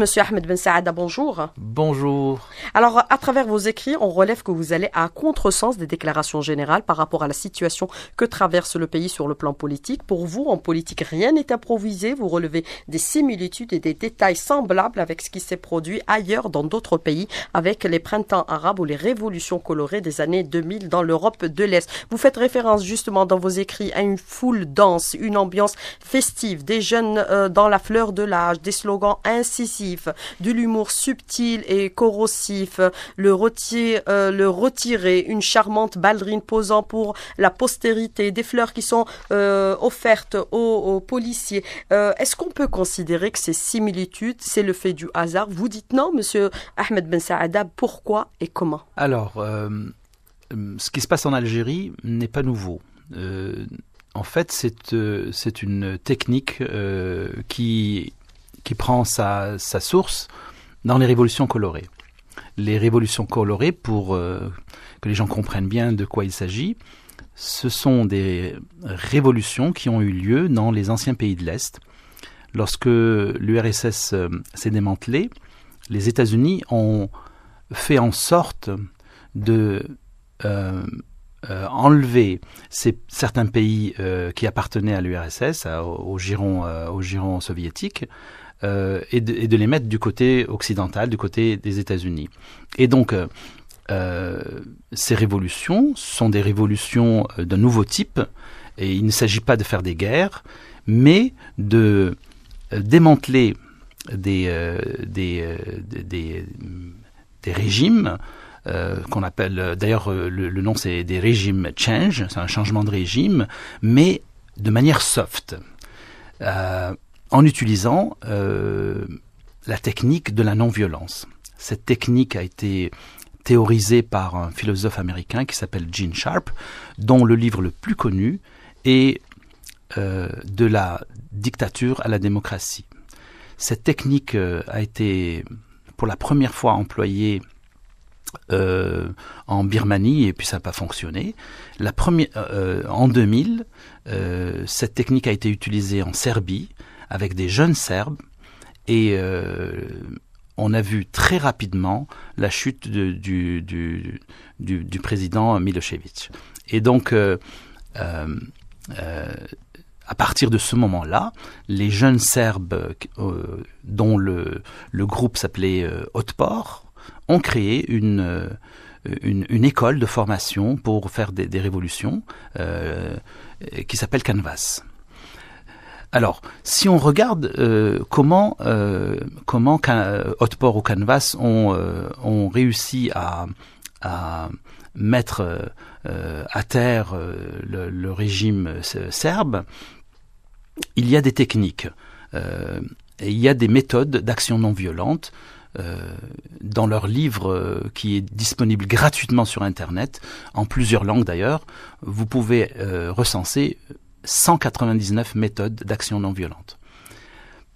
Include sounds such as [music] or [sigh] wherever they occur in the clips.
Monsieur Ahmed Ben Saada, bonjour. Bonjour. Alors, à travers vos écrits, on relève que vous allez à contresens des déclarations générales par rapport à la situation que traverse le pays sur le plan politique. Pour vous, en politique, rien n'est improvisé. Vous relevez des similitudes et des détails semblables avec ce qui s'est produit ailleurs dans d'autres pays, avec les printemps arabes ou les révolutions colorées des années 2000 dans l'Europe de l'Est. Vous faites référence justement dans vos écrits à une foule dense, une ambiance festive, des jeunes euh, dans la fleur de l'âge, des slogans incisifs de l'humour subtil et corrosif, le, euh, retirer, le une charmante ballerine posant pour la postérité, des fleurs qui sont euh, offertes aux, policiers. Euh, est-ce qu'on peut considérer que ces similitudes, c'est le fait du hasard Vous dites non, monsieur Ahmed Ben Saadab, pourquoi et comment Alors, ce qui se passe en Algérie n'est pas nouveau. en fait, c'est une technique qui qui prend sa, source dans les révolutions colorées. Les révolutions colorées, pour euh, que les gens comprennent bien de quoi il s'agit, ce sont des révolutions qui ont eu lieu dans les anciens pays de l'Est. Lorsque l'URSS euh, s'est démantelée, les États-Unis ont fait en sorte de euh, enlever certains pays qui appartenaient à l'URSS, au, giron, au giron soviétique, euh, et, de, les mettre du côté occidental, du côté des États-Unis. Et donc, euh, euh, ces révolutions sont des révolutions d'un nouveau type, et il ne s'agit pas de faire des guerres, mais de démanteler des, des, des, régimes qu'on appelle, d'ailleurs le, le, nom c'est des régimes change, c'est un changement de régime, mais de manière soft en utilisant euh, la technique de la non-violence. Cette technique a été théorisée par un philosophe américain qui s'appelle Gene Sharp, dont le livre le plus connu est euh, De la dictature à la démocratie. Cette technique euh, a été pour la première fois employée en Birmanie et puis ça n'a pas fonctionné. La première, en 2000, cette technique a été utilisée en Serbie avec des jeunes Serbes et euh, on a vu très rapidement la chute du, président Milosevic. Et donc, euh, euh, à partir de ce moment-là, les jeunes Serbes dont le, groupe s'appelait Otpor ont créé une, école de formation pour faire des, des révolutions qui s'appelle Canvas. Alors, si on regarde euh, comment euh, comment euh, ou Canvas ont, euh, réussi à, mettre à terre le, régime serbe, il y a des techniques, il y a des méthodes d'action non violente. dans leur livre qui est disponible gratuitement sur Internet, en plusieurs langues d'ailleurs, vous pouvez recenser 199 méthodes d'action non violente.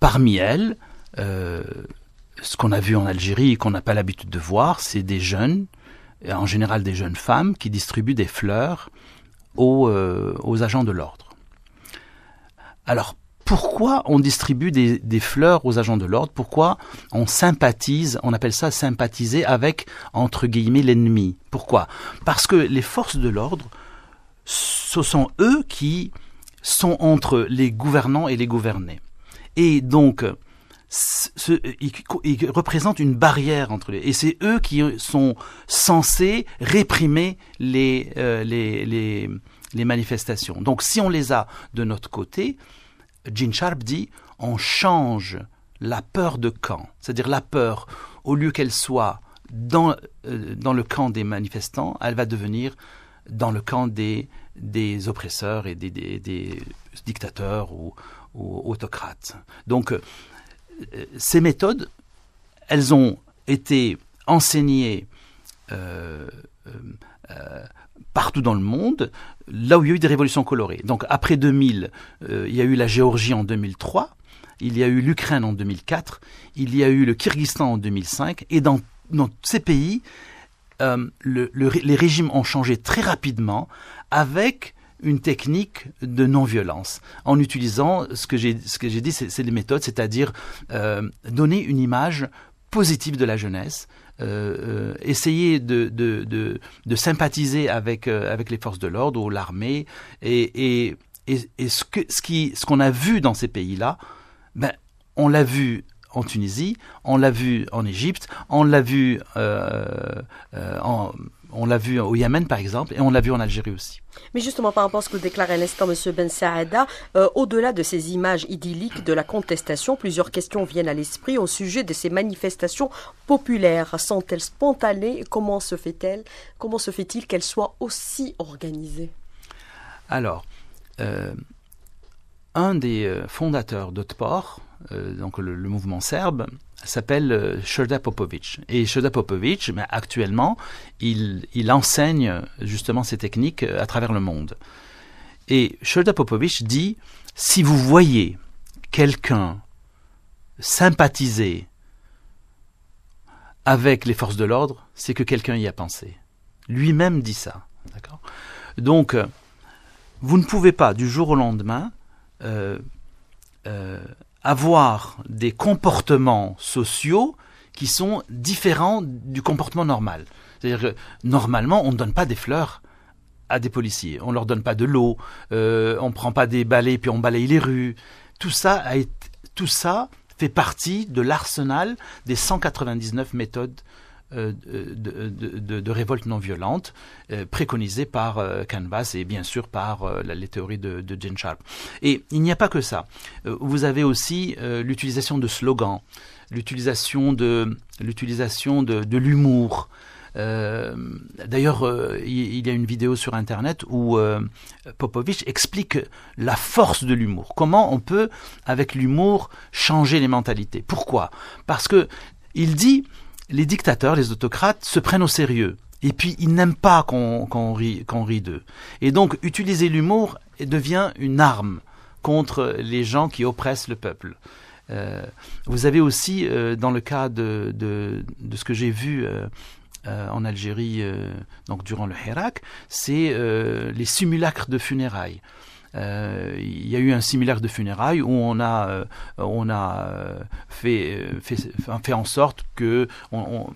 Parmi elles, euh, ce qu'on a vu en Algérie et qu'on n'a pas l'habitude de voir, c'est des jeunes, euh, en général des jeunes femmes, qui distribuent des fleurs euh, aux, agents de l'ordre. Alors, pourquoi on distribue des, des fleurs aux agents de l'ordre Pourquoi on sympathise, on appelle ça sympathiser avec, entre guillemets, l'ennemi Pourquoi Parce que les forces de l'ordre, ce sont eux qui sont entre les gouvernants et les gouvernés. Et donc, ce, ils, représentent une barrière entre eux. Et c'est eux qui sont censés réprimer euh, les, les, manifestations. Donc si on les a de notre côté, Jean Sharp dit, on change la peur de camp. C'est-à-dire la peur, au lieu qu'elle soit dans, euh, dans le camp des manifestants, elle va devenir dans le camp des des oppresseurs et des, dictateurs ou, autocrates. Donc, euh, ces méthodes, elles ont été enseignées euh, euh, partout dans le monde, là où il y a eu des révolutions colorées. Donc, après 2000, il y a eu la Géorgie en 2003, il y a eu l'Ukraine en 2004, il y a eu le Kyrgyzstan en 2005, et dans, dans ces pays, euh, le, les régimes ont changé très rapidement avec une technique de non-violence en utilisant ce que j'ai ce dit c'est des méthodes c'est-à-dire euh, donner une image positive de la jeunesse euh, essayer de, de, sympathiser avec avec les forces de l'ordre ou l'armée et, ce ce ce qu'on a vu dans ces pays là ben on l'a vu en Tunisie, on l'a vu en Égypte, on l'a vu, euh, euh, on l'a vu au Yémen par exemple, et on l'a vu en Algérie aussi. Mais justement, par rapport à ce que déclare à l'instant M. Ben Saada, euh, au-delà de ces images idylliques de la contestation, plusieurs questions viennent à l'esprit au sujet de ces manifestations populaires. Sont-elles spontanées Comment se fait-elle Comment se fait-il qu'elles soient aussi organisées Alors, un des fondateurs d'Otport, euh, donc le, mouvement serbe, s'appelle euh, Popović. Popovic. Et Sherda Popovic, mais ben, actuellement, il, enseigne justement ces techniques euh, à travers le monde. Et Sherda Popovic dit, si vous voyez quelqu'un sympathiser avec les forces de l'ordre, c'est que quelqu'un y a pensé. Lui-même dit ça. D'accord Donc, euh, vous ne pouvez pas du jour au lendemain avoir des comportements sociaux qui sont différents du comportement normal. C'est-à-dire que normalement, on ne donne pas des fleurs à des policiers, on ne leur donne pas de l'eau, euh, on ne prend pas des balais puis on balaye les rues. Tout ça, a tout ça fait partie de l'arsenal des 199 méthodes euh, de, de, révolte non violente euh, préconisée par euh, Canvas et bien sûr par la, les théories de, de Sharp. Et il n'y a pas que ça. vous avez aussi l'utilisation de slogans, l'utilisation de l'utilisation de, l'humour. D'ailleurs, il y a une vidéo sur Internet où Popovich explique la force de l'humour, comment on peut, avec l'humour, changer les mentalités. Pourquoi Parce que il dit les dictateurs, les autocrates se prennent au sérieux. Et puis, ils n'aiment pas qu'on qu rit, d'eux. Et donc, utiliser l'humour devient une arme contre les gens qui oppressent le peuple. Euh, vous avez aussi, euh, dans le cas de, ce que j'ai vu euh, en Algérie, donc durant le Hirak, c'est les simulacres de funérailles. Euh, il y a eu un similaire de funérailles où on a, euh, on a euh, fait, fait, en sorte que, on,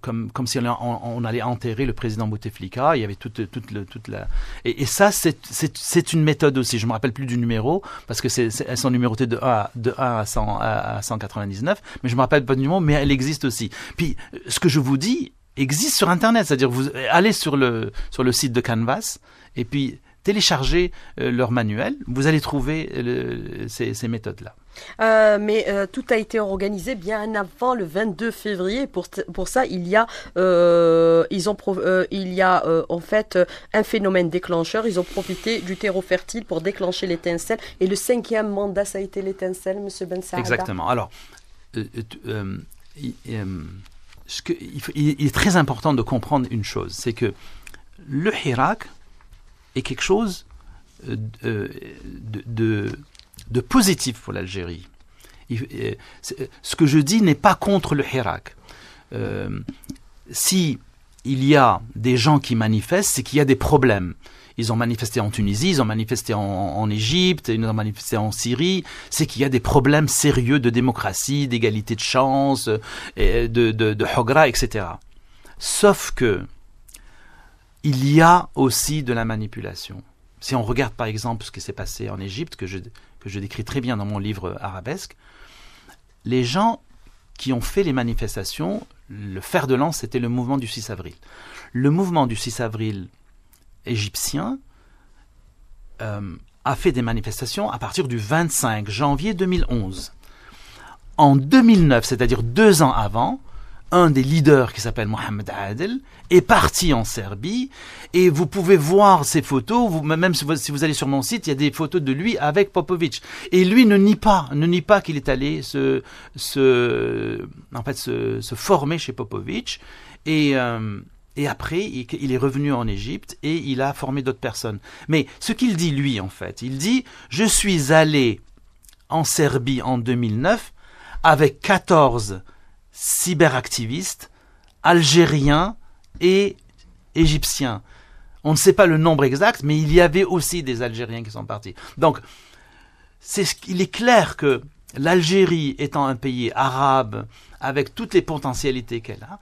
comme, comme si on, allait enterrer le président Bouteflika, il y avait toute, toute, toute la... Et, ça, c'est une méthode aussi. Je ne me rappelle plus du numéro, parce que c'est elles sont numérotées de 1 à, de 1 à, 100, à 199, mais je ne me rappelle pas du numéro, mais elle existe aussi. Puis, ce que je vous dis existe sur Internet, c'est-à-dire vous allez sur le, sur le site de Canvas, et puis télécharger euh, leur manuel. Vous allez trouver euh, ces, méthodes-là. Euh, mais tout a été organisé bien avant le 22 février. Pour, pour ça, il y a, ils ont, il y a en fait un phénomène déclencheur. Ils ont profité du terreau fertile pour déclencher l'étincelle. Et le cinquième mandat, ça a été l'étincelle, Monsieur Ben Saada. Exactement. Alors, ce que, il, il, est très important de comprendre une chose, c'est que le Hirak, est quelque chose euh, euh, de, de, positif pour l'Algérie. Euh, ce que je dis n'est pas contre le Hirak. Euh, si il y a des gens qui manifestent, c'est qu'il y a des problèmes. Ils ont manifesté en Tunisie, ils ont manifesté en, en Égypte, ils ont manifesté en Syrie. C'est qu'il y a des problèmes sérieux de démocratie, d'égalité de chance, de, de, de hogra, etc. Sauf que il y a aussi de la manipulation. Si on regarde par exemple ce qui s'est passé en Égypte, que je, que je décris très bien dans mon livre Arabesque, les gens qui ont fait les manifestations, le fer de lance, c'était le mouvement du 6 avril. Le mouvement du 6 avril égyptien euh, a fait des manifestations à partir du 25 janvier 2011. En 2009, c'est-à-dire deux ans avant, un des leaders qui s'appelle Mohamed Adel est parti en Serbie et vous pouvez voir ces photos, vous, même si vous, allez sur mon site, il y a des photos de lui avec Popovic. Et lui ne nie pas, ne nie pas qu'il est allé se, se, en fait, se, former chez Popovic. Et, euh, et après, il est revenu en Égypte et il a formé d'autres personnes. Mais ce qu'il dit, lui, en fait, il dit, je suis allé en Serbie en 2009 avec 14 cyberactivistes algériens et égyptiens. On ne sait pas le nombre exact, mais il y avait aussi des Algériens qui sont partis. Donc, il est clair que l'Algérie étant un pays arabe, avec toutes les potentialités qu'elle a,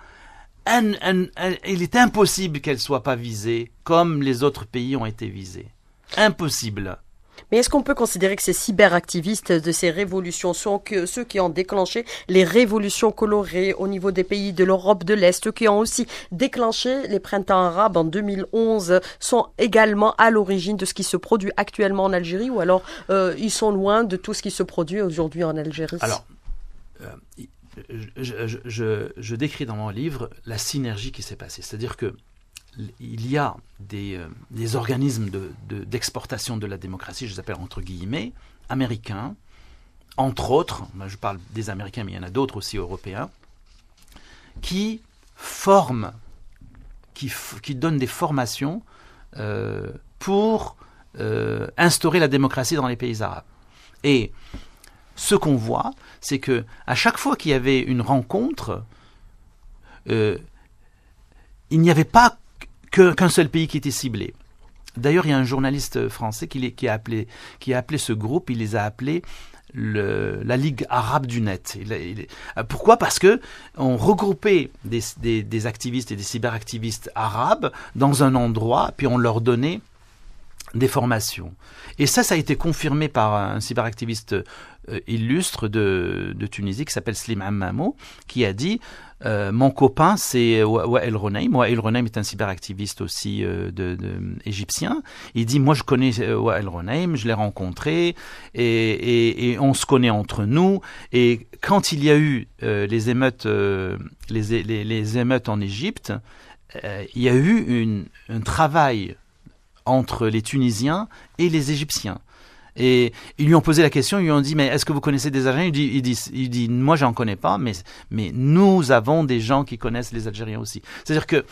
il est impossible qu'elle ne soit pas visée comme les autres pays ont été visés. Impossible. Mais est-ce qu'on peut considérer que ces cyberactivistes de ces révolutions sont que ceux qui ont déclenché les révolutions colorées au niveau des pays de l'Europe de l'Est, qui ont aussi déclenché les printemps arabes en 2011, sont également à l'origine de ce qui se produit actuellement en Algérie ou alors euh, ils sont loin de tout ce qui se produit aujourd'hui en Algérie Alors, euh, je, je, décris dans mon livre la synergie qui s'est passée. C'est-à-dire que il y a des, euh, organismes d'exportation de, la démocratie, je les appelle entre guillemets, américains, entre autres, ben, je parle des Américains, mais il y en a d'autres aussi européens, qui forment, qui, qui donnent des formations euh, pour euh, instaurer la démocratie dans les pays arabes. Et ce qu'on voit, c'est que à chaque fois qu'il y avait une rencontre, il n'y avait pas qu'un seul pays qui était ciblé. D'ailleurs, il y a un journaliste français qui, a appelé, qui a appelé ce groupe, il les a appelés la Ligue arabe du net. Euh, pourquoi Parce que on regroupait des, des activistes et des cyberactivistes arabes dans un endroit, puis on leur donnait des formations. Et ça, ça a été confirmé par un cyberactiviste euh, illustre de, de Tunisie qui s'appelle Slim Ammamo, qui a dit euh, mon copain, c'est Wael Ronaim. Wael Ronaim est un cyberactiviste aussi euh, égyptien. Il dit, moi je connais Wael Ronaim, je l'ai rencontré, et, on se connaît entre nous. Et quand il y a eu les, émeutes, en Égypte, il y a eu un travail entre les Tunisiens et les Égyptiens. Et ils lui ont posé la question, ils lui ont dit, mais est-ce que vous connaissez des Algériens il dit, Moi, dit, moi j'en connais pas, mais, mais nous avons des gens qui connaissent les Algériens aussi. C'est-à-dire que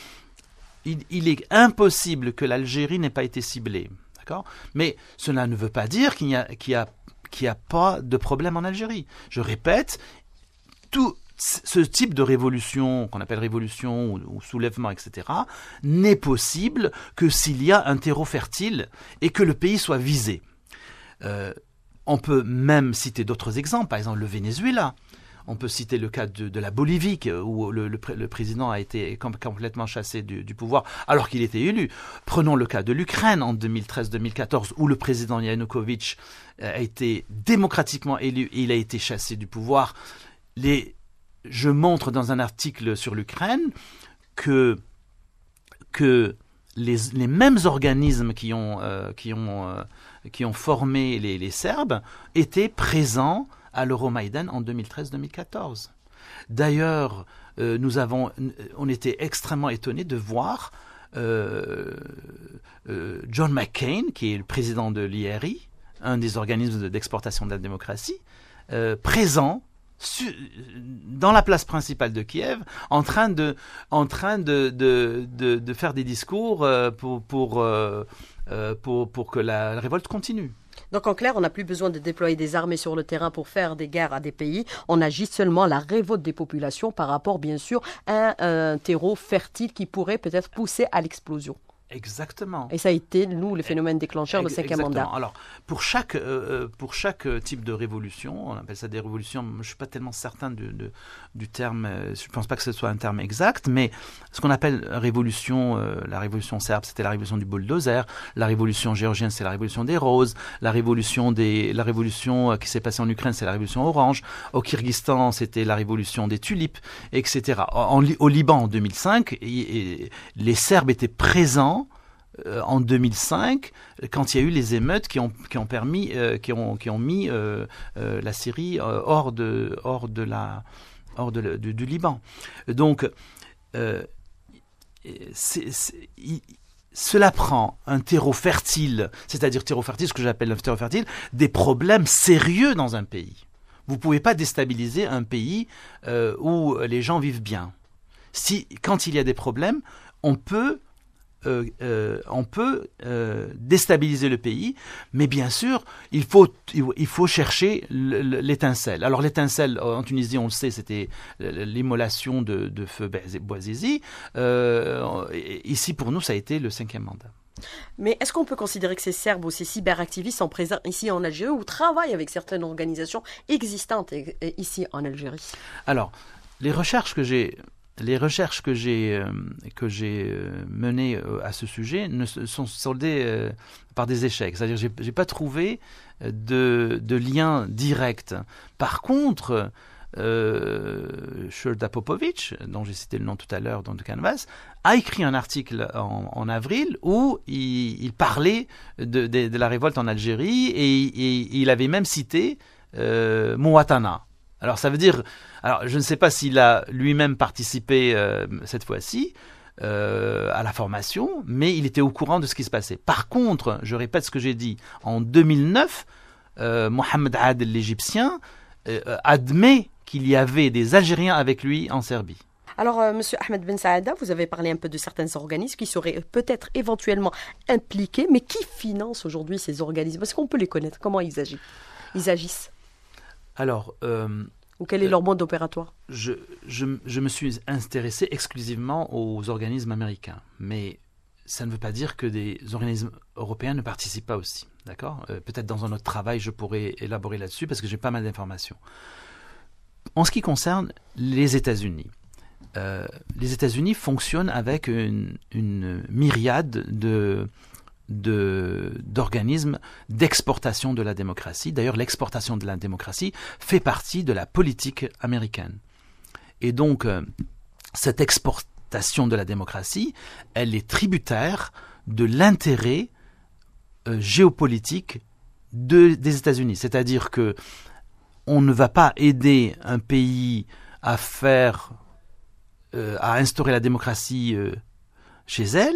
il, est impossible que l'Algérie n'ait pas été ciblée. D'accord Mais cela ne veut pas dire qu'il n'y a, pas de problème en Algérie. Je répète, tout, ce type de révolution, qu'on appelle révolution ou, soulèvement, etc., n'est possible que s'il y a un terreau fertile et que le pays soit visé. Euh, on peut même citer d'autres exemples, par exemple le Venezuela. On peut citer le cas de, la Bolivie, où le, président a été complètement chassé du, pouvoir alors qu'il était élu. Prenons le cas de l'Ukraine en 2013-2014, où le président Yanukovych euh, a été démocratiquement élu et il a été chassé du pouvoir. je montre dans un article sur l'Ukraine que, les, mêmes organismes qui ont, euh, qui ont formé les, Serbes étaient présents à l'Euromaïden en 2013-2014. D'ailleurs, euh, nous avons, on était extrêmement étonnés de voir euh, euh, John McCain, qui est le président de l'IRI, un des organismes d'exportation de la démocratie, présent dans la place principale de Kiev, en train de, en train de, de, faire des discours euh, euh, euh, pour, pour, que la, révolte continue. Donc en clair, on n'a plus besoin de déployer des armées sur le terrain pour faire des guerres à des pays. On agit seulement à la révolte des populations par rapport, bien sûr, à un terreau fertile qui pourrait peut-être pousser à l'explosion. Exactement. Et ça a été, nous, le phénomène déclencheur de cinquième mandat. Alors, pour chaque, euh, euh, pour chaque euh, type de révolution, on appelle ça des révolutions, je ne suis pas tellement certain du, de, du terme, je ne pense pas que ce soit un terme exact, mais ce qu'on appelle révolution, la révolution serbe, c'était la révolution du bulldozer, la révolution géorgienne, c'est la révolution des roses, la révolution, des, la révolution qui s'est passée en Ukraine, c'est la révolution orange, au Kyrgyzstan, c'était la révolution des tulipes, etc. En, au Liban, en 2005, les Serbes étaient présents euh, en 2005, quand il y a eu les émeutes qui ont, permis, euh, qui, ont, qui ont mis euh, la Syrie hors, de, hors, de la, hors du, Liban. Donc, cela prend un terreau fertile, c'est-à-dire terreau fertile, ce que j'appelle un terreau fertile, des problèmes sérieux dans un pays. Vous ne pouvez pas déstabiliser un pays où les gens vivent bien. Si, quand il y a des problèmes, on peut euh, euh, on peut euh, déstabiliser le pays, mais bien sûr, il faut, il faut chercher l'étincelle. Alors l'étincelle, en Tunisie, on le sait, c'était l'immolation de, de, feu Bouazizi. ici, pour nous, ça a été le cinquième mandat. Mais est-ce qu'on peut considérer que ces Serbes ou ces cyberactivistes sont présents ici en Algérie ou travaillent avec certaines organisations existantes ici en Algérie Alors, les recherches que j'ai les recherches que j'ai euh, que j'ai euh, menées euh, à ce sujet ne sont soldées par des échecs. C'est-à-dire, j'ai, j'ai pas trouvé de, de, lien direct. Par contre, euh, Popovic, dont j'ai cité le nom tout à l'heure dans le Canvas, a écrit un article en, avril où il, parlait de, la révolte en Algérie et, il avait même cité euh, Mouatana. Alors ça veut dire, alors je ne sais pas s'il a lui-même participé euh, cette fois-ci euh, à la formation, mais il était au courant de ce qui se passait. Par contre, je répète ce que j'ai dit, en 2009, euh, Mohamed Ad l'Égyptien admet qu'il y avait des Algériens avec lui en Serbie. Alors, Monsieur Ahmed Ben Saada, vous avez parlé un peu de certains organismes qui seraient peut-être éventuellement impliqués, mais qui financent aujourd'hui ces organismes Parce qu'on peut les connaître Comment ils agissent Ils agissent alors. Euh, Ou quel est euh, leur mode opératoire je, me suis intéressé exclusivement aux organismes américains, mais ça ne veut pas dire que des organismes européens ne participent pas aussi. D'accord euh, Peut-être dans un autre travail, je pourrais élaborer là-dessus parce que j'ai pas mal d'informations. En ce qui concerne les États-Unis, les États-Unis fonctionnent avec une myriade de, d'organismes d'exportation de la démocratie. D'ailleurs, l'exportation de la démocratie fait partie de la politique américaine. Et donc, euh, cette exportation de la démocratie, elle est tributaire de l'intérêt euh, géopolitique des États-Unis. C'est-à-dire que on ne va pas aider un pays à faire, euh, à instaurer la démocratie chez elle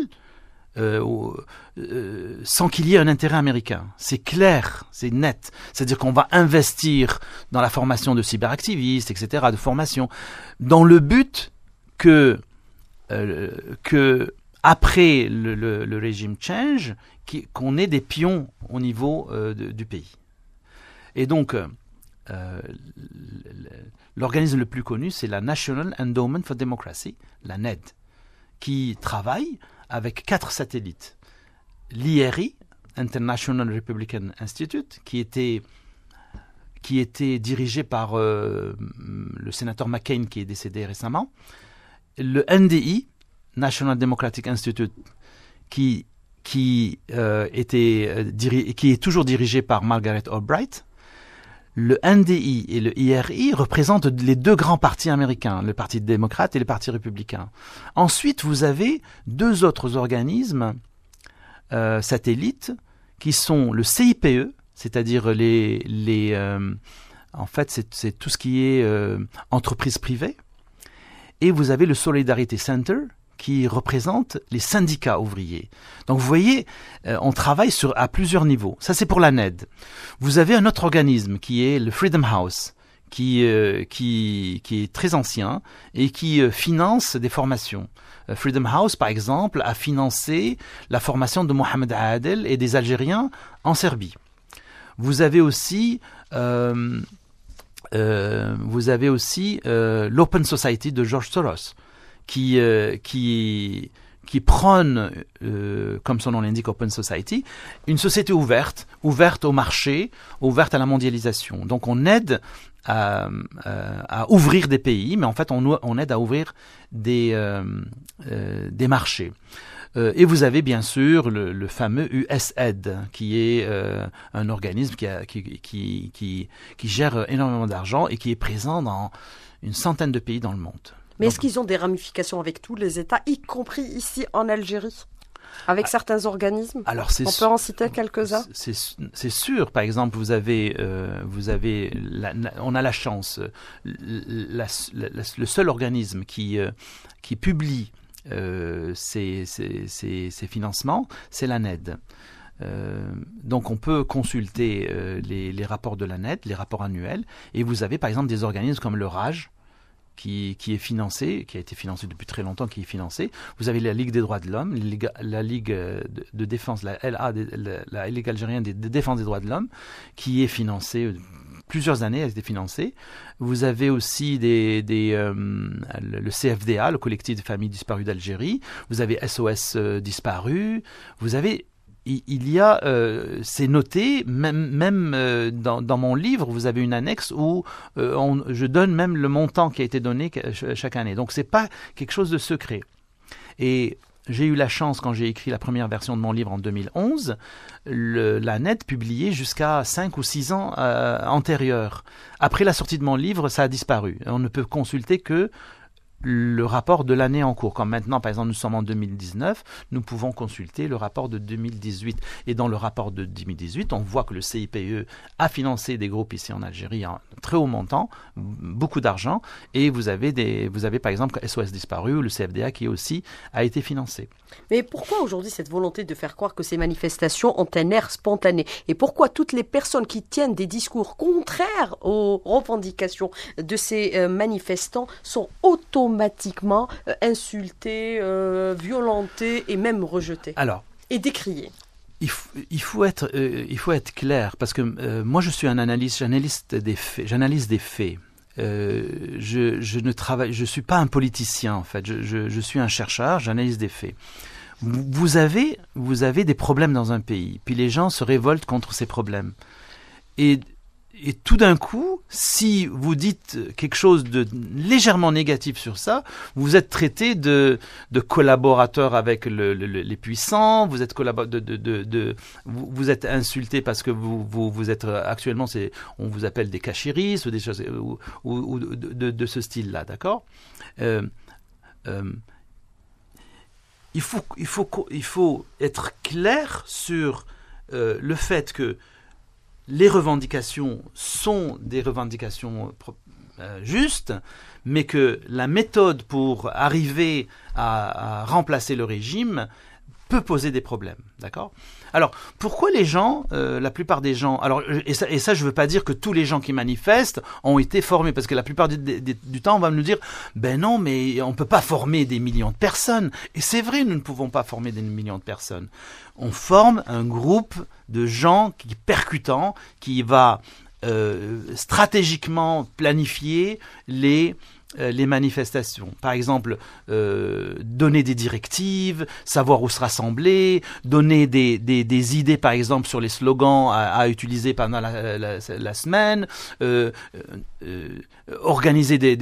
euh, euh, sans qu'il y ait un intérêt américain. C'est clair, c'est net. C'est-à-dire qu'on va investir dans la formation de cyberactivistes, etc., de formation, dans le but que, euh, que après le, régime change, qu'on ait des pions au niveau du pays. Et donc, l'organisme le plus connu, c'est la National Endowment for Democracy, la NED, qui travaille avec quatre satellites. L'IRI, International Republican Institute, qui était, qui était dirigé par euh, le sénateur McCain qui est décédé récemment, le NDI, National Democratic Institute, qui, euh, était, euh, qui est toujours dirigé par Margaret Albright, le NDI et le IRI représentent les deux grands partis américains, le Parti démocrate et le Parti républicain. Ensuite, vous avez deux autres organismes euh, satellites qui sont le CIPE, c'est-à-dire les, euh, en fait c'est tout ce qui est euh, entreprise privée, et vous avez le Solidarity Center qui représente les syndicats ouvriers. Donc vous voyez, euh, on travaille sur, à plusieurs niveaux. Ça c'est pour la NED. Vous avez un autre organisme qui est le Freedom House. Qui, euh, qui, qui, est très ancien et qui euh, finance des formations. Freedom House, par exemple, a financé la formation de Mohamed Adel et des Algériens en Serbie. Vous avez aussi, vous avez aussi l'Open Society de George Soros qui, euh, qui, qui prône, euh, comme son nom l'indique, Open Society, une société ouverte, ouverte au marché, ouverte à la mondialisation. Donc on aide à, euh, à ouvrir des pays, mais en fait on, aide à ouvrir des, euh, euh des marchés. et vous avez bien sûr le, le fameux USAID, qui est un organisme qui, qui, qui, qui gère énormément d'argent et qui est présent dans une centaine de pays dans le monde. Mais est-ce qu'ils ont des ramifications avec tous les États, y compris ici en Algérie avec ah. certains organismes Alors On peut en citer quelques-uns C'est sûr. Par exemple, vous avez, euh, vous avez on a la chance. Euh, le seul organisme qui, euh, qui publie euh, ces, financements, c'est la Euh, donc on peut consulter les, rapports de la NED, les rapports annuels, et vous avez par exemple des organismes comme le RAGE, qui, est financé, qui a été financé depuis très longtemps, qui est financé. Vous avez la Ligue des droits de l'homme, la Ligue euh, de, défense, la LA, la, Ligue algérienne de, défense des droits de l'homme, qui est financée euh, plusieurs années, a été financée. Vous avez aussi des, euh, le CFDA, le collectif des familles disparues d'Algérie. Vous avez SOS disparu. Vous avez il y a, euh, c'est noté, même, même euh, dans, mon livre, vous avez une annexe où euh, je donne même le montant qui a été donné chaque année. Donc c'est pas quelque chose de secret. Et j'ai eu la chance, quand j'ai écrit la première version de mon livre en 2011, la net publiée jusqu'à 5 ou 6 ans antérieurs. Après la sortie de mon livre, ça a disparu. On ne peut consulter que le rapport de l'année en cours. Quand maintenant, par exemple, nous sommes en 2019, nous pouvons consulter le rapport de 2018. Et dans le rapport de 2018, on voit que le CIPE a financé des groupes ici en Algérie en très haut montant, beaucoup d'argent. Et vous avez, des, vous avez par exemple SOS Disparu ou le CFDA qui aussi a été financé. Mais pourquoi aujourd'hui cette volonté de faire croire que ces manifestations ont un air spontané Et pourquoi toutes les personnes qui tiennent des discours contraires aux revendications de ces euh, manifestants sont automatiquement automatiquement euh, insulté, euh, violenté et même rejeté. Alors. Et décrié. Il faut, il, faut être, euh, il faut être clair, parce que moi je suis un analyste, j'analyse des faits. J'analyse des faits. je, je, ne travaille, je suis pas un politicien en fait. Je, je, je suis un chercheur, j'analyse des faits. Vous avez, vous avez des problèmes dans un pays, puis les gens se révoltent contre ces problèmes. Et et tout d'un coup, si vous dites quelque chose de légèrement négatif sur ça, vous êtes traité de, de collaborateur avec les puissants, vous êtes de, de, de, vous, êtes insulté parce que vous, vous, vous êtes euh, actuellement, c'est, on vous appelle des cachiris ou des choses ou, ou, de, ce style-là, d'accord euh, euh, il, faut, il, faut, il faut être clair sur le fait que les revendications sont des revendications euh, euh, justes, mais que la méthode pour arriver à remplacer le régime peut poser des problèmes. D'accord alors, pourquoi les gens, euh, la plupart des gens, alors, euh, et ça, je ne veux pas dire que tous les gens qui manifestent ont été formés, parce que la plupart du, temps, on va nous dire, ben non, mais on ne peut pas former des millions de personnes. Et c'est vrai, nous ne pouvons pas former des millions de personnes. On forme un groupe de gens qui percutant, qui va euh, stratégiquement planifier les euh, les manifestations. Par exemple, euh, donner des directives, savoir où se rassembler, donner des, idées, par exemple, sur les slogans à, utiliser pendant la, semaine, organiser des,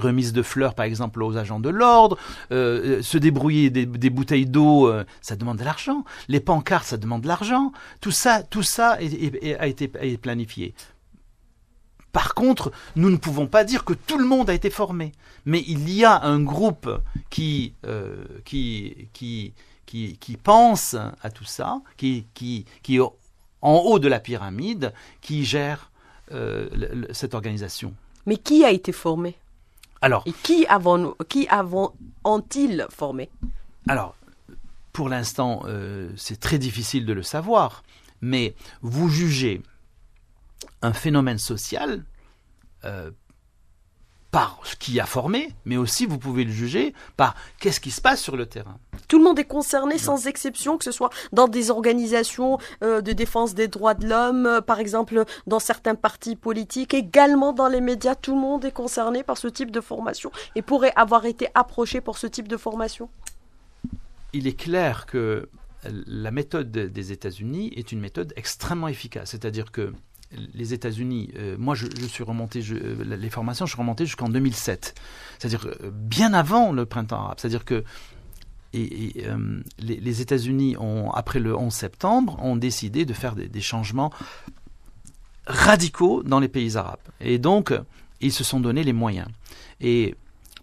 remises de fleurs, par exemple, aux agents de l'ordre, euh, se débrouiller des, bouteilles d'eau, ça demande de l'argent, les pancartes, ça demande de l'argent, tout ça, tout ça a été planifié. Par contre, nous ne pouvons pas dire que tout le monde a été formé. Mais il y a un groupe qui, euh, qui, pense à tout ça, qui, est en haut de la pyramide, qui gère euh, cette organisation. Mais qui a été formé alors, Et qui avons-nous, qui avons-ils formé Alors, pour l'instant, euh, c'est très difficile de le savoir, mais vous jugez un phénomène social euh, par ce qui a formé, mais aussi vous pouvez le juger par qu'est-ce qui se passe sur le terrain. Tout le monde est concerné sans exception, que ce soit dans des organisations euh, de défense des droits de l'homme, euh, par exemple dans certains partis politiques, également dans les médias, tout le monde est concerné par ce type de formation et pourrait avoir été approché pour ce type de formation. Il est clair que la méthode des États-Unis est une méthode extrêmement efficace, c'est-à-dire que les États-Unis, euh, moi je, suis remonté, euh, les formations, je suis remonté jusqu'en 2007, c'est-à-dire euh, bien avant le printemps arabe, c'est-à-dire que et, les, États-Unis, ont, après le 11 septembre, ont décidé de faire des, des, changements radicaux dans les pays arabes. Et donc, ils se sont donné les moyens. Et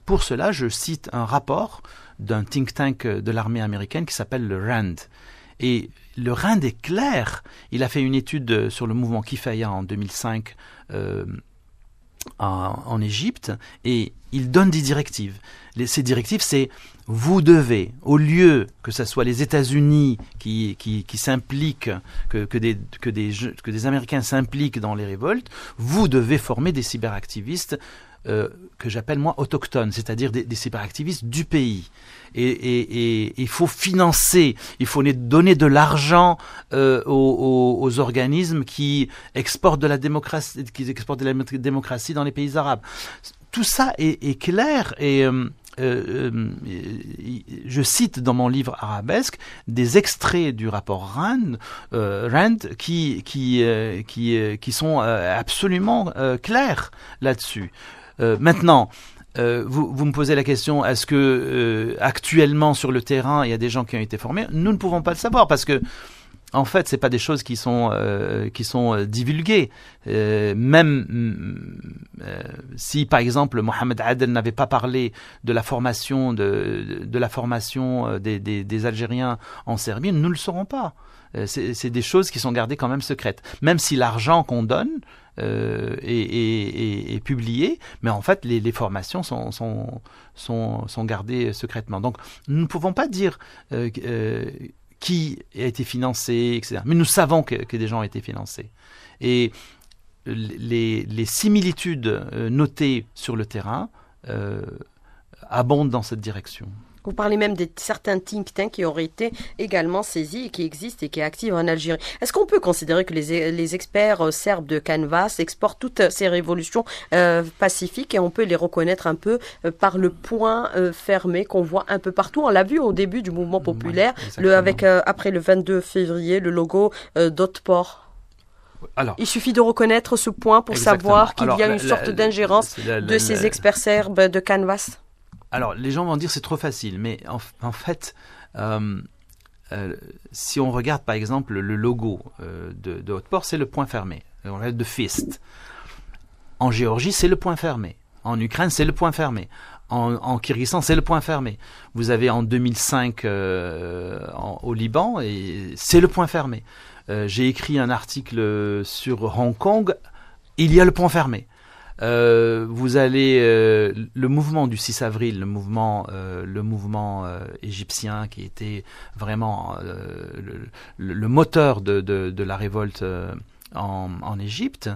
pour cela, je cite un rapport d'un think tank de l'armée américaine qui s'appelle le RAND. Et le Rhin est clair. Il a fait une étude euh, sur le mouvement Kifaya en 2005 euh, en Égypte et il donne des directives. ces directives, c'est vous devez, au lieu que ce soit les États-Unis qui, qui, s'impliquent, que, des, que des Américains s'impliquent dans les révoltes, vous devez former des cyberactivistes euh, que j'appelle moi autochtones, c'est-à-dire des, des cyberactivistes du pays et il faut financer, il faut donner de l'argent euh, aux, organismes qui exportent de la démocratie, exportent la démocratie dans les pays arabes. Tout ça est, clair et euh, euh, je cite dans mon livre arabesque des extraits du rapport Rand, qui, qui, qui sont absolument clairs là-dessus. maintenant, euh, vous, me posez la question est-ce que euh, actuellement sur le terrain il y a des gens qui ont été formés Nous ne pouvons pas le savoir parce que en fait, c'est pas des choses qui sont euh, qui sont divulguées. même mm, si, par exemple, Mohamed Adel n'avait pas parlé de la formation de, la formation des, des, Algériens en Serbie, nous ne le saurons pas. c'est des choses qui sont gardées quand même secrètes. Même si l'argent qu'on donne et, euh, et, mais en fait les, formations sont, sont, sont, gardées secrètement. Donc nous ne pouvons pas dire euh, euh, qui a été financé, etc. Mais nous savons que, des gens ont été financés. Et les similitudes notées sur le terrain abondent dans cette direction. Vous parlez même de certains think tanks qui auraient été également saisis et qui existent et qui actifs en Algérie. Est-ce qu'on peut considérer que les, experts euh, serbes de Canvas exportent toutes euh, ces révolutions euh, pacifiques et on peut les reconnaître un peu par le point fermé qu'on voit un peu partout On l'a vu au début du mouvement populaire, le, avec après le 22 février, le logo d'Otport. il suffit de reconnaître ce point pour savoir qu'il y a une sorte d'ingérence de ces experts serbes de Canvas alors les gens vont dire c'est trop facile, mais en, fait, euh, euh, si on regarde par exemple le logo euh, de, de haute c'est le point fermé. On de fist. En Géorgie, c'est le point fermé. En Ukraine, c'est le point fermé. En, en Kyrgyzstan, c'est le point fermé. Vous avez en 2005 au Liban, et c'est le point fermé. J'ai écrit un article sur Hong Kong, il y a le point fermé. Euh, vous allez euh, le mouvement du 6 avril, le mouvement, euh, le mouvement égyptien qui était vraiment le, moteur de, la révolte en, Égypte.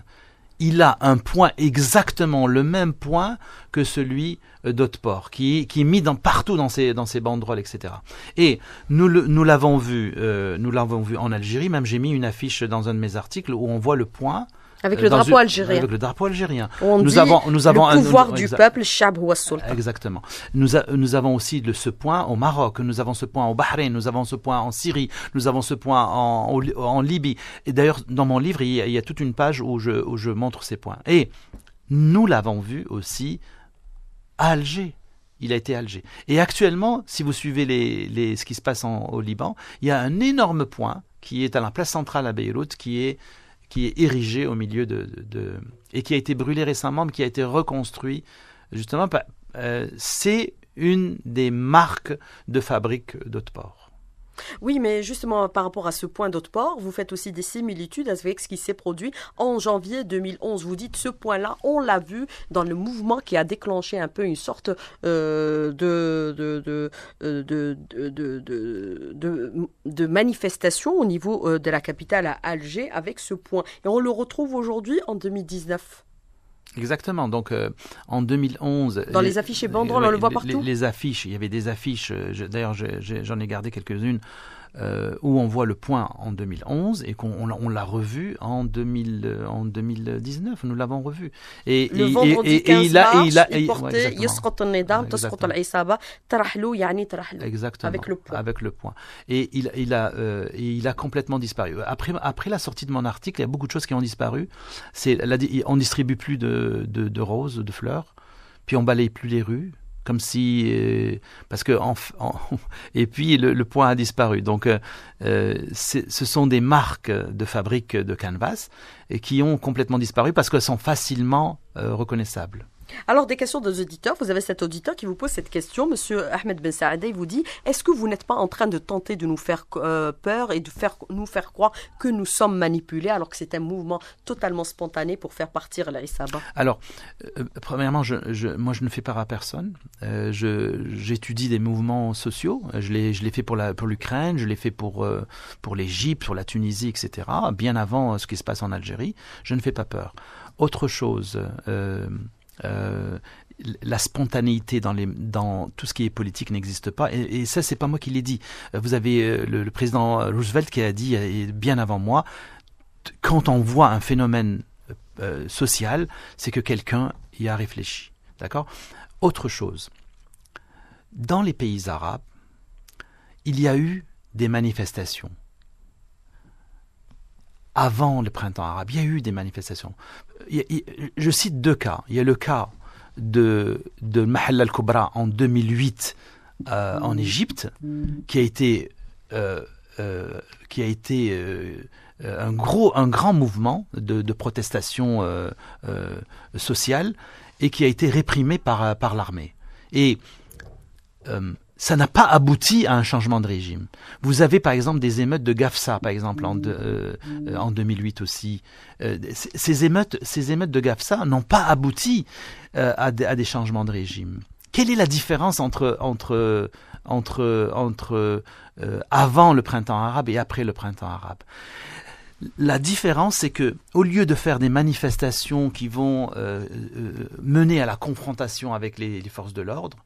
Il a un point exactement le même point que celui d'Otpor, qui, qui est mis dans, partout dans ses dans ces banderoles, etc. Et nous, nous l'avons vu, nous l'avons vu en Algérie. Même j'ai mis une affiche dans un de mes articles où on voit le point avec euh, le drapeau algérien. Avec le drapeau algérien. nous avons, nous avons le pouvoir du peuple, Shab Exactement. Nous, avons aussi ce point au Maroc, nous avons ce point au Bahreïn, nous avons ce point en Syrie, nous avons ce point en, en, Libye. Et d'ailleurs, dans mon livre, il y, a, toute une page où je, je montre ces points. Et nous l'avons vu aussi à Alger. Il a été Alger. Et actuellement, si vous suivez les, ce qui se passe au Liban, il y a un énorme point qui est à la place centrale à Beyrouth, qui est qui est érigé au milieu de, et qui a été brûlé récemment, mais qui a été reconstruit. Justement, euh, c'est une des marques de fabrique d'autre oui, mais justement, par rapport à ce point d'autre port vous faites aussi des similitudes avec ce qui s'est produit en janvier 2011. Vous dites ce point-là, on l'a vu dans le mouvement qui a déclenché un peu une sorte euh, euh, de, de, de, de, manifestation au niveau euh, de la capitale à Alger avec ce point. Et on le retrouve aujourd'hui en 2019. Exactement. Donc, euh, en 2011. Dans les, affiches et banderoles, on le voit partout. les, affiches, il y avait des affiches. Euh, d'ailleurs, j'en ai gardé quelques-unes euh, où on voit le point en 2011 et qu'on l'a revu en, 2019. Euh, Nous l'avons revu. Et, le il a, il a, Exactement. Avec le point. Avec le point. Et il, euh, a, complètement disparu. Après, la sortie de mon article, il y a beaucoup de choses qui ont disparu. C'est, on distribue plus de, de roses, de fleurs, puis on balaye plus les rues comme si euh, parce que [laughs] et puis le, point a disparu. Donc euh, euh, ce sont des marques de fabrique de canvas et qui ont complètement disparu parce qu'elles sont facilement reconnaissables. Alors, des questions des auditeurs. Vous avez cet auditeur qui vous pose cette question. Monsieur Ahmed Ben Saadé, il vous dit Est-ce que vous n'êtes pas en train de tenter de nous faire euh, peur et de faire, nous faire croire que nous sommes manipulés alors que c'est un mouvement totalement spontané pour faire partir la Alors, euh, premièrement, je, moi, je ne fais part à personne. Euh, je J'étudie des mouvements sociaux. Je l'ai fait pour l'Ukraine, pour je l'ai fait pour, pour l'Égypte, pour la Tunisie, etc. Bien avant ce qui se passe en Algérie. Je ne fais pas peur. Autre chose. Euh, la spontanéité dans, tout ce qui est politique n'existe pas. Et, et ça, c'est pas moi qui l'ai dit. Euh, vous avez euh, le, président Roosevelt qui a dit, bien avant moi, quand on voit un phénomène social, c'est que quelqu'un y a réfléchi. D'accord Autre chose. Dans les pays arabes, il y a eu des manifestations avant le printemps arabe, il y a eu des manifestations. je cite deux cas. Il y a le cas de, de Mahal al-Kubra en 2008 euh, en Égypte, qui a été, euh, euh, qui a été un, gros, un grand mouvement de, de protestation sociale et qui a été réprimé par, par l'armée. Et ça n'a pas abouti à un changement de régime. Vous avez par exemple des émeutes de Gafsa, par exemple, en, 2008 euh, euh, aussi. Euh, ces, émeutes, ces émeutes de Gafsa n'ont pas abouti à, des changements de régime. Quelle est la différence entre, entre, entre, entre avant le printemps arabe et après le printemps arabe la différence, c'est que, au lieu de faire des manifestations qui vont mener à la confrontation avec les forces de l'ordre,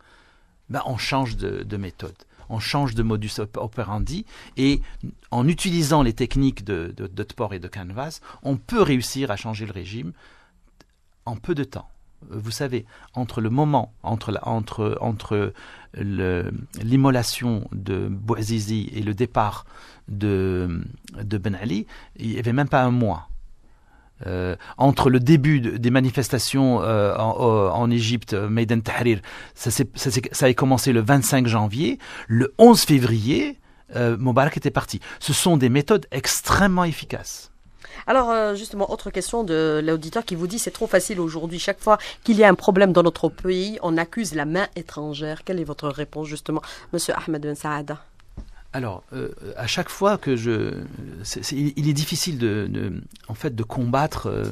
bah, on change de, méthode, on change de modus operandi, et en utilisant les techniques de, de, et de Canvas, on peut réussir à changer le régime en peu de temps euh, vous savez, entre le moment, entre, la, entre, entre l'immolation de Bouazizi et le départ de, de Ben Ali, il n'y avait même pas un mois. Euh, entre le début des manifestations euh, euh, en, Égypte, Maiden Tahrir, ça, a commencé le 25 janvier. Le 11 février, Moubarak était parti. Ce sont des méthodes extrêmement efficaces. Alors justement, autre question de l'auditeur qui vous dit c'est trop facile aujourd'hui. Chaque fois qu'il y a un problème dans notre pays, on accuse la main étrangère. Quelle est votre réponse justement, Monsieur Ahmed Ben Saada alors, euh, à chaque fois que je, il est difficile de, en fait, de combattre euh,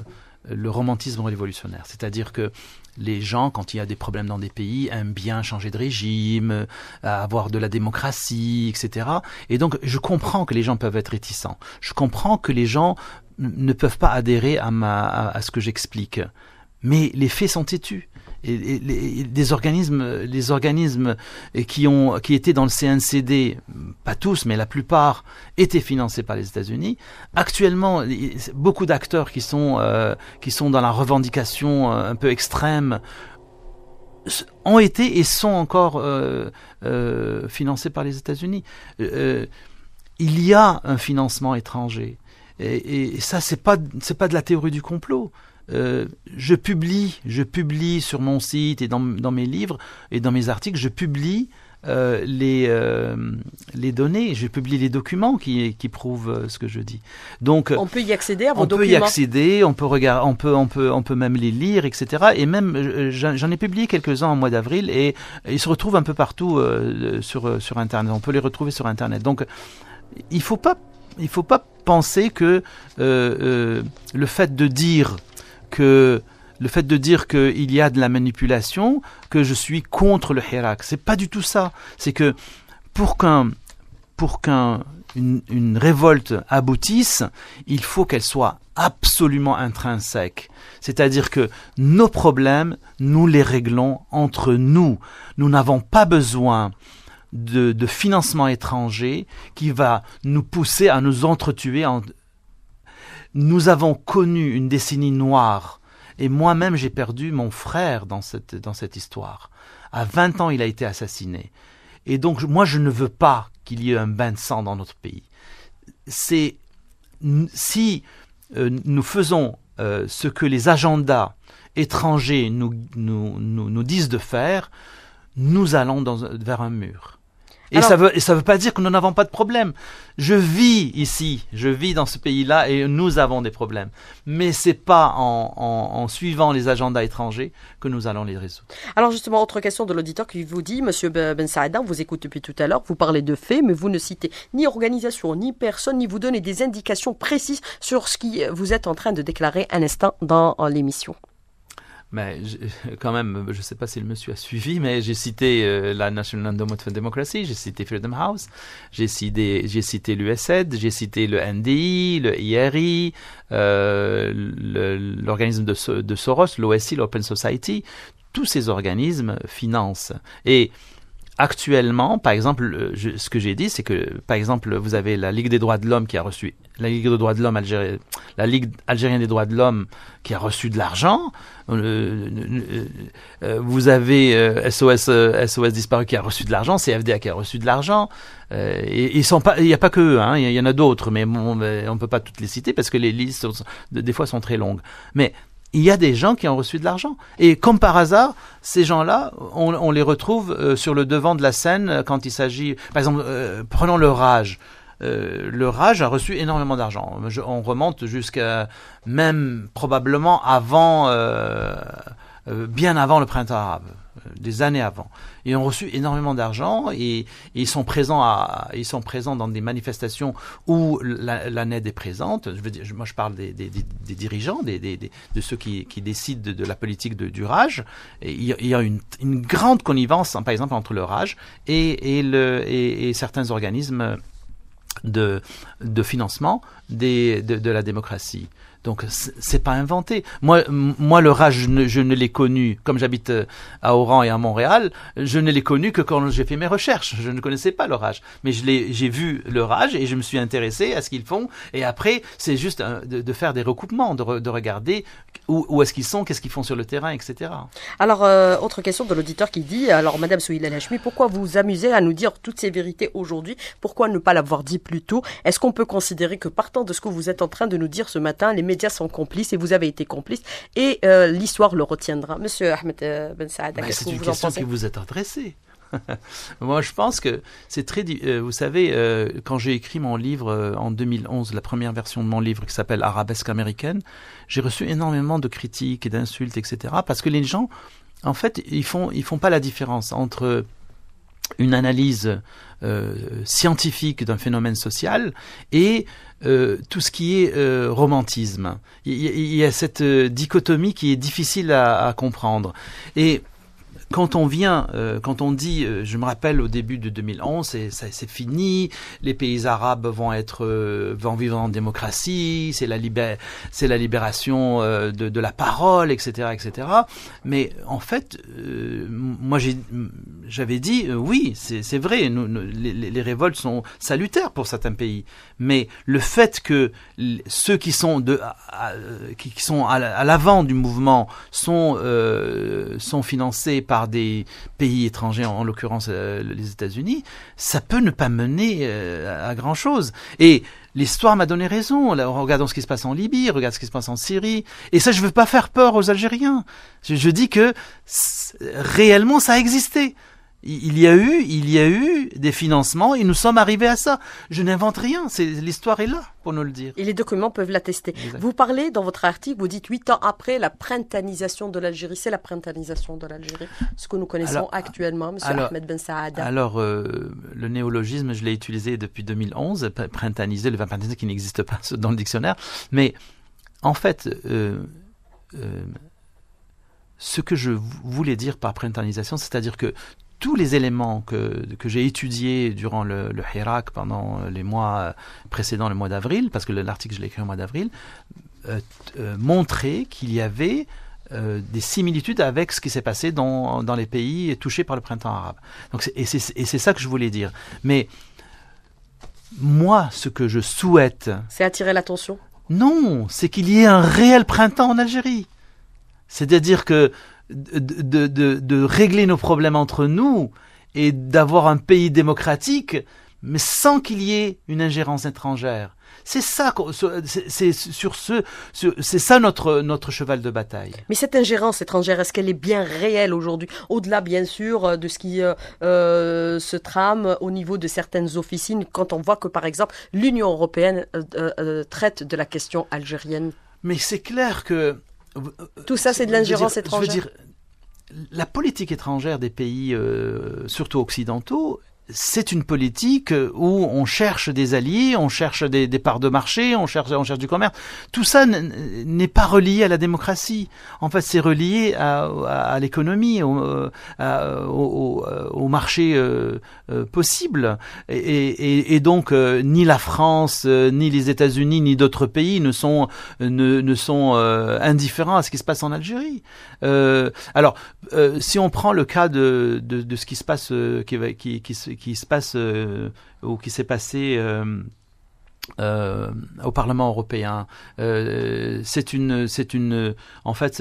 le romantisme révolutionnaire. C'est-à-dire que les gens, quand il y a des problèmes dans des pays, aiment bien changer de régime, avoir de la démocratie, etc. Et donc, je comprends que les gens peuvent être réticents. Je comprends que les gens ne peuvent pas adhérer à ma, à ce que j'explique. Mais les faits sont têtus des organismes, les organismes qui étaient dans le CNCD, pas tous, mais la plupart étaient financés par les États-Unis. Actuellement, beaucoup d'acteurs qui sont euh, qui sont dans la revendication euh, un peu extrême ont été et sont encore euh, financés par les États-Unis. il y a un financement étranger. Et, et ça, c'est pas, c'est pas de la théorie du complot. Euh, je publie, je publie sur mon site et dans, mes livres et dans mes articles, je publie euh, les, euh, les données, je publie les documents qui, qui prouvent ce que je dis. Donc on peut y accéder à vos on documents. On peut y accéder, on peut regarder, on peut on peut on peut même les lire, etc. Et même j'en ai publié quelques uns en mois d'avril et ils se retrouvent un peu partout sur sur internet. On peut les retrouver sur internet. Donc il faut pas il faut pas penser que le fait de dire que le fait de dire qu'il y a de la manipulation, que je suis contre le hirak. C'est pas du tout ça. C'est que pour qu'un pour qu'une une révolte aboutisse, il faut qu'elle soit absolument intrinsèque. C'est-à-dire que nos problèmes, nous les réglons entre nous. Nous n'avons pas besoin de, de, financement étranger qui va nous pousser à nous entretuer en, nous avons connu une décennie noire. Et moi-même, j'ai perdu mon frère dans cette, dans cette histoire. À 20 ans, il a été assassiné. Et donc, moi, je ne veux pas qu'il y ait un bain de sang dans notre pays. C'est si euh, nous faisons euh, ce que les agendas étrangers nous, nous, nous, nous disent de faire, nous allons vers un mur. Et ça veut veut pas dire que nous n'avons pas de problème. Je vis ici, je vis dans ce pays-là et nous avons des problèmes. Mais ce n'est pas en, suivant les agendas étrangers que nous allons les résoudre. Alors justement, autre question de l'auditeur qui vous dit, Monsieur Ben, ben Saada, vous écoutez depuis tout à l'heure, vous parlez de faits, mais vous ne citez ni organisation, ni personne, ni vous donnez des indications précises sur ce que euh, vous êtes en train de déclarer un instant dans euh, l'émission. Mais [laughs] quand même, je ne sais pas si le monsieur a suivi, mais j'ai cité euh, la National Endowment for Democracy, j'ai cité Freedom House, j'ai cité, j'ai cité l'USAID, j'ai cité le NDI, le IRI, euh, l'organisme de, de Soros, l'OSI, l'Open Society. Tous ces organismes financent. Et actuellement, par exemple, ce que j'ai dit, c'est que, par exemple, vous avez la Ligue des droits de l'homme qui a reçu, la Ligue droits de l'homme algérienne, la Ligue algérienne des droits de l'homme qui a reçu de l'argent. Euh, euh, euh, vous avez SOS, SOS disparu qui a reçu de l'argent, CFDA qui a reçu de l'argent. ils sont il n'y a pas que eux, hein, il y, en a d'autres, mais on ne peut pas toutes les citer parce que les listes des fois sont très longues. Mais il y a des gens qui ont reçu de l'argent. Et comme par hasard, ces gens-là, on, les retrouve euh, sur le devant de la scène euh, quand il s'agit, par exemple, euh, prenons le rage. le Rage a reçu énormément d'argent. On remonte jusqu'à même probablement avant euh, bien avant le printemps arabe, euh, des années avant. Ils ont reçu énormément d'argent et, ils sont présents à, ils sont présents dans des manifestations où la, est présente. Je veux dire, moi je parle des, dirigeants, des, de ceux qui, décident de, la politique de, du rage. il, y a une, grande connivence, hein, par exemple, entre le rage et, certains organismes de, financement de, la démocratie. Donc c'est pas inventé. Moi, moi le rage, je ne, l'ai connu, comme j'habite euh, à Oran et à Montréal, je ne l'ai connu que quand j'ai fait mes recherches. Je ne connaissais pas l'orage, mais j'ai vu rage et je me suis intéressé à ce qu'ils font. Et après, c'est juste euh, de, faire des recoupements, de, regarder où, est-ce qu'ils sont, qu'est-ce qu'ils font sur le terrain, etc. Alors, euh, autre question de l'auditeur qui dit, alors Madame Souhila Lachmi, pourquoi vous vous amusez à nous dire toutes ces vérités aujourd'hui Pourquoi ne pas l'avoir dit plus tôt Est-ce qu'on peut considérer que partant de ce que vous êtes en train de nous dire ce matin, les médias sont complices et vous avez été complice et euh, l'histoire le retiendra. Monsieur Ahmed euh, Ben Saad, bah, c'est -ce une question qui vous est adressée. [laughs] Moi, je pense que c'est très. Euh, vous savez, quand j'ai écrit mon livre en 2011, la première version de mon livre qui s'appelle Arabesque américaine, j'ai reçu énormément de critiques et d'insultes, etc. Parce que les gens, en fait, ils font, ils font pas la différence entre une analyse euh, scientifique d'un phénomène social et euh, tout ce qui est euh, romantisme. Il y, a cette dichotomie qui est difficile à, à comprendre. Et quand on vient, euh, quand on dit, euh, je me rappelle au début de 2011, c'est fini, les pays arabes vont être, euh, vont vivre en démocratie, c'est la, c'est la libération de, la parole, etc., etc. Mais en fait, moi j'avais dit, oui, c'est vrai, les, révoltes sont salutaires pour certains pays, mais le fait que ceux qui sont de, à, qui, sont à l'avant du mouvement sont, sont financés par des pays étrangers, en, l'occurrence euh, les États-Unis, ça peut ne pas mener euh, à grand-chose. Et l'histoire m'a donné raison. regardons ce qui se passe en Libye, regardons ce qui se passe en Syrie. Et ça, je ne veux pas faire peur aux Algériens. Je, je dis que réellement, ça a existé. Il y a eu, il y a eu des financements et nous sommes arrivés à ça. Je n'invente rien, c'est l'histoire est là pour nous le dire. Et les documents peuvent l'attester. Vous parlez dans votre article, vous dites huit ans après la printanisation de l'Algérie, c'est la printanisation de l'Algérie, ce que nous connaissons actuellement, Monsieur Ahmed Ben Saada. Alors euh, le néologisme, je l'ai utilisé depuis 2011, printaniser, le printaniser qui n'existe pas [laughs] dans le dictionnaire, mais en fait. Euh, euh, ce que je voulais dire par printanisation, c'est-à-dire que tous les éléments que, j'ai étudiés durant le, le Hirak pendant euh, les mois euh, précédents, le mois d'avril, parce que l'article je l'ai écrit au mois d'avril, euh, euh montraient qu'il y avait des similitudes avec ce qui s'est passé dans, les pays touchés par le printemps arabe. Donc, et c'est ça que je voulais dire. Mais moi, ce que je souhaite... C'est attirer l'attention Non, c'est qu'il y ait un réel printemps en Algérie. C'est-à-dire que de, de, régler nos problèmes entre nous et d'avoir un pays démocratique, mais sans qu'il y ait une ingérence étrangère. C'est ça, c'est sur ce, c'est ça notre notre cheval de bataille. Mais cette ingérence étrangère, est-ce qu'elle est bien réelle aujourd'hui Au-delà, bien sûr, euh, de ce qui euh, euh, se trame au niveau de certaines officines, quand on voit que, par exemple, l'Union européenne traite de la question algérienne. Mais c'est clair que tout ça, c'est de l'ingérence étrangère. Je veux dire, la politique étrangère des pays, euh, surtout occidentaux, c'est une politique où on cherche des alliés, on cherche des, des, parts de marché, on cherche, on cherche du commerce. Tout ça n'est pas relié à la démocratie. En fait, c'est relié à, l'économie, au, euh, euh, marché euh, possible. Et, donc, ni la France, ni les États-Unis, ni d'autres pays ne sont, ne, sont indifférents à ce qui se passe en Algérie. alors, si on prend le cas de, ce qui se passe, qui, qui qui se passe euh, ou qui s'est passé euh, euh, au Parlement européen. c'est une, c'est une, en fait,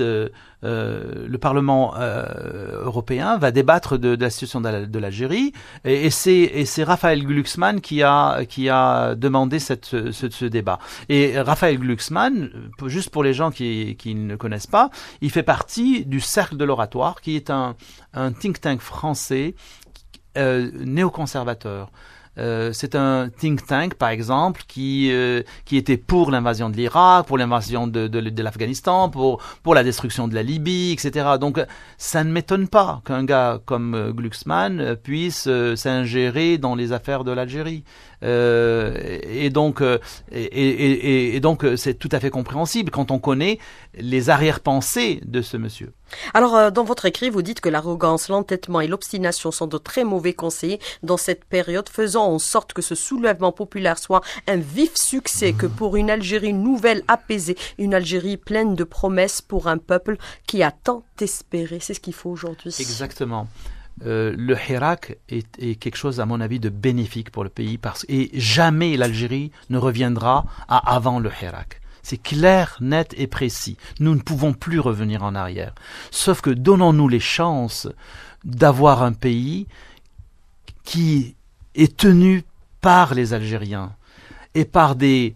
le Parlement européen va débattre de, de la situation de l'Algérie, et, et c'est, Raphaël Glucksmann qui a, qui a demandé cette, ce, ce, débat. Et Raphaël Glucksmann, juste pour les gens qui, qui ne connaissent pas, il fait partie du Cercle de l'Oratoire, qui est un, un think tank français euh, néoconservateur. Euh, c'est un think tank, par exemple, euh, qui, était pour l'invasion de l'Irak, pour l'invasion de, l'Afghanistan, pour, la destruction de la Libye, etc. Donc, ça ne m'étonne pas qu'un gars comme Glucksmann puisse s'ingérer dans les affaires de l'Algérie. Euh, et donc, euh, et, donc euh, c'est tout à fait compréhensible quand on connaît les arrière-pensées de ce monsieur. Alors, dans votre écrit, vous dites que l'arrogance, l'entêtement et l'obstination sont de très mauvais conseils dans cette période, faisant en sorte que ce soulèvement populaire soit un vif succès, que pour une Algérie nouvelle apaisée, une Algérie pleine de promesses pour un peuple qui a tant espéré. C'est ce qu'il faut aujourd'hui. Exactement. Euh, le Hirak est, quelque chose, à mon avis, de bénéfique pour le pays, parce, et jamais l'Algérie ne reviendra à avant le Hirak. C'est clair, net et précis. Nous ne pouvons plus revenir en arrière. Sauf que donnons-nous les chances d'avoir un pays qui est tenu par les Algériens et par des,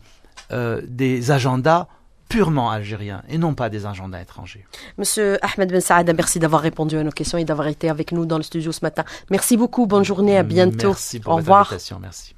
euh, des agendas purement algérien et non pas des agendas étrangers. Monsieur Ahmed Ben Saad, merci d'avoir répondu à nos questions et d'avoir été avec nous dans le studio ce matin. Merci beaucoup, bonne journée, à bientôt. Merci pour Au revoir. merci.